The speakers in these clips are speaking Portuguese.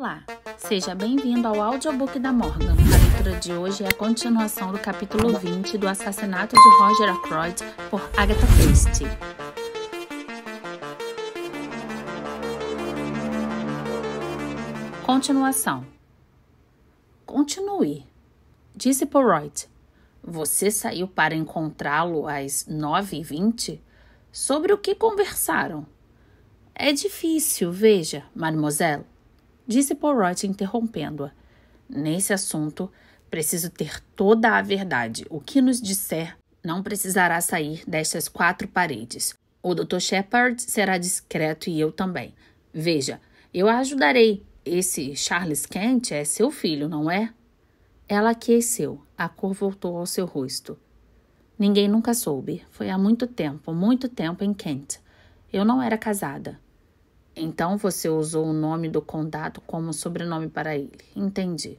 Olá, seja bem-vindo ao audiobook da Morgan. A leitura de hoje é a continuação do capítulo 20 do assassinato de Roger Ackroyd por Agatha Christie. Continuação. Continue, disse Poroyd. Você saiu para encontrá-lo às 9h20? Sobre o que conversaram? É difícil, veja, mademoiselle disse Poirot interrompendo-a. Nesse assunto, preciso ter toda a verdade. O que nos disser não precisará sair destas quatro paredes. O Dr. Shepard será discreto e eu também. Veja, eu a ajudarei. Esse Charles Kent é seu filho, não é? Ela aqueceu. A cor voltou ao seu rosto. Ninguém nunca soube. Foi há muito tempo, muito tempo em Kent. Eu não era casada. Então você usou o nome do condado como sobrenome para ele. Entendi.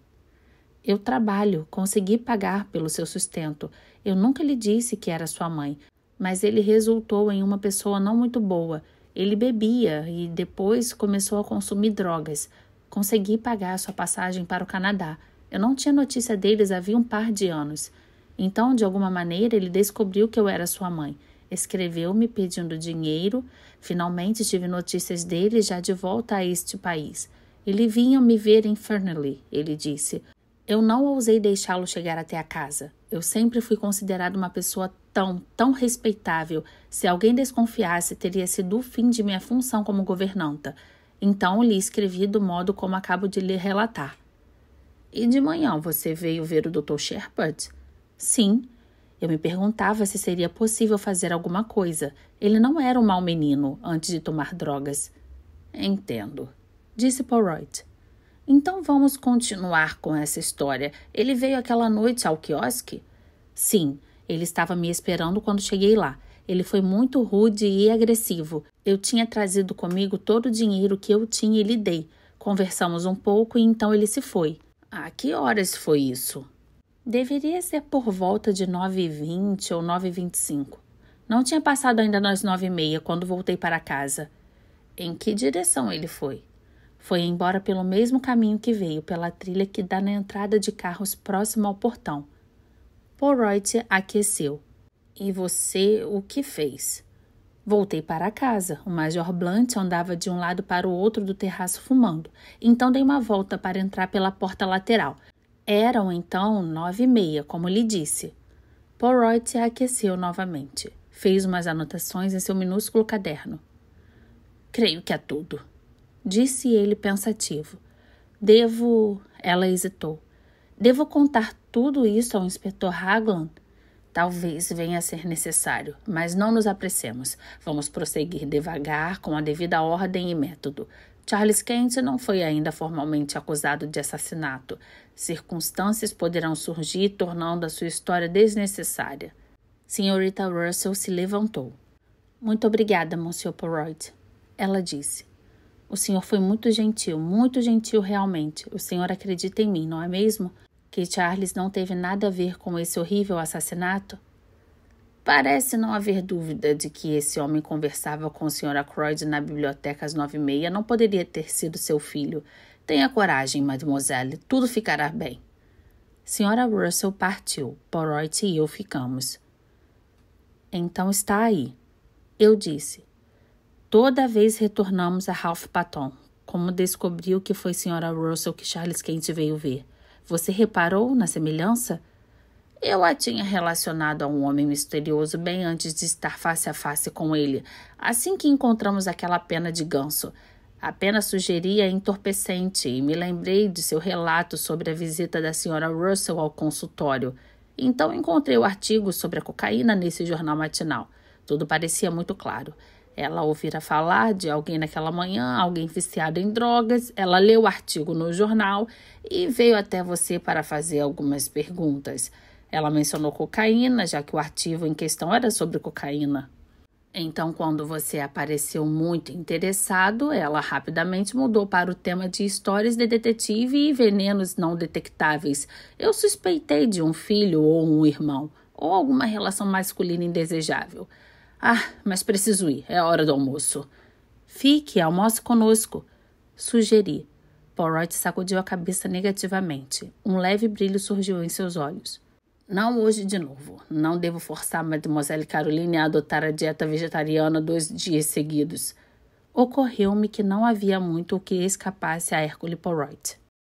Eu trabalho, consegui pagar pelo seu sustento. Eu nunca lhe disse que era sua mãe, mas ele resultou em uma pessoa não muito boa. Ele bebia e depois começou a consumir drogas. Consegui pagar sua passagem para o Canadá. Eu não tinha notícia deles havia um par de anos. Então, de alguma maneira, ele descobriu que eu era sua mãe. Escreveu-me pedindo dinheiro Finalmente tive notícias dele já de volta a este país. Ele vinha me ver em Fernley, ele disse. Eu não ousei deixá-lo chegar até a casa. Eu sempre fui considerado uma pessoa tão, tão respeitável. Se alguém desconfiasse, teria sido o fim de minha função como governanta. Então lhe escrevi do modo como acabo de lhe relatar. E de manhã você veio ver o Dr. Shepard? Sim, eu me perguntava se seria possível fazer alguma coisa. Ele não era um mau menino antes de tomar drogas. Entendo, disse Polroyd. Então vamos continuar com essa história. Ele veio aquela noite ao quiosque? Sim, ele estava me esperando quando cheguei lá. Ele foi muito rude e agressivo. Eu tinha trazido comigo todo o dinheiro que eu tinha e lhe dei. Conversamos um pouco e então ele se foi. A ah, que horas foi isso? Deveria ser por volta de 9h20 ou 9h25. Não tinha passado ainda nas 9h30 quando voltei para casa. Em que direção ele foi? Foi embora pelo mesmo caminho que veio, pela trilha que dá na entrada de carros próximo ao portão. Poroit aqueceu. E você o que fez? Voltei para casa. O Major Blunt andava de um lado para o outro do terraço fumando. Então dei uma volta para entrar pela porta lateral eram então nove e meia, como lhe disse. Poroy se aqueceu novamente. Fez umas anotações em seu minúsculo caderno. Creio que é tudo, disse ele pensativo. Devo. Ela hesitou. Devo contar tudo isso ao inspetor Hagland? Talvez venha a ser necessário, mas não nos apressemos. Vamos prosseguir devagar, com a devida ordem e método. Charles Kent não foi ainda formalmente acusado de assassinato. Circunstâncias poderão surgir, tornando a sua história desnecessária. Senhorita Russell se levantou. Muito obrigada, Monsieur Poirot. Ela disse. O senhor foi muito gentil, muito gentil realmente. O senhor acredita em mim, não é mesmo? Que Charles não teve nada a ver com esse horrível assassinato? Parece não haver dúvida de que esse homem conversava com a senhora Croyd na biblioteca às nove e meia. Não poderia ter sido seu filho. Tenha coragem, mademoiselle. Tudo ficará bem. Senhora Russell partiu. Poroit e eu ficamos. Então está aí. Eu disse. Toda vez retornamos a Ralph Patton. Como descobriu que foi senhora Russell que Charles Kent veio ver. Você reparou na semelhança? Eu a tinha relacionado a um homem misterioso bem antes de estar face a face com ele, assim que encontramos aquela pena de ganso. A pena sugeria entorpecente e me lembrei de seu relato sobre a visita da senhora Russell ao consultório. Então encontrei o artigo sobre a cocaína nesse jornal matinal. Tudo parecia muito claro. Ela ouvira falar de alguém naquela manhã, alguém viciado em drogas, ela leu o artigo no jornal e veio até você para fazer algumas perguntas. Ela mencionou cocaína, já que o artigo em questão era sobre cocaína. Então, quando você apareceu muito interessado, ela rapidamente mudou para o tema de histórias de detetive e venenos não detectáveis. Eu suspeitei de um filho ou um irmão, ou alguma relação masculina indesejável. Ah, mas preciso ir, é hora do almoço. Fique, almoce conosco, sugeri. Poirot sacudiu a cabeça negativamente. Um leve brilho surgiu em seus olhos. Não hoje de novo. Não devo forçar Mademoiselle Caroline a adotar a dieta vegetariana dois dias seguidos. Ocorreu-me que não havia muito o que escapasse a Hercule Poirot.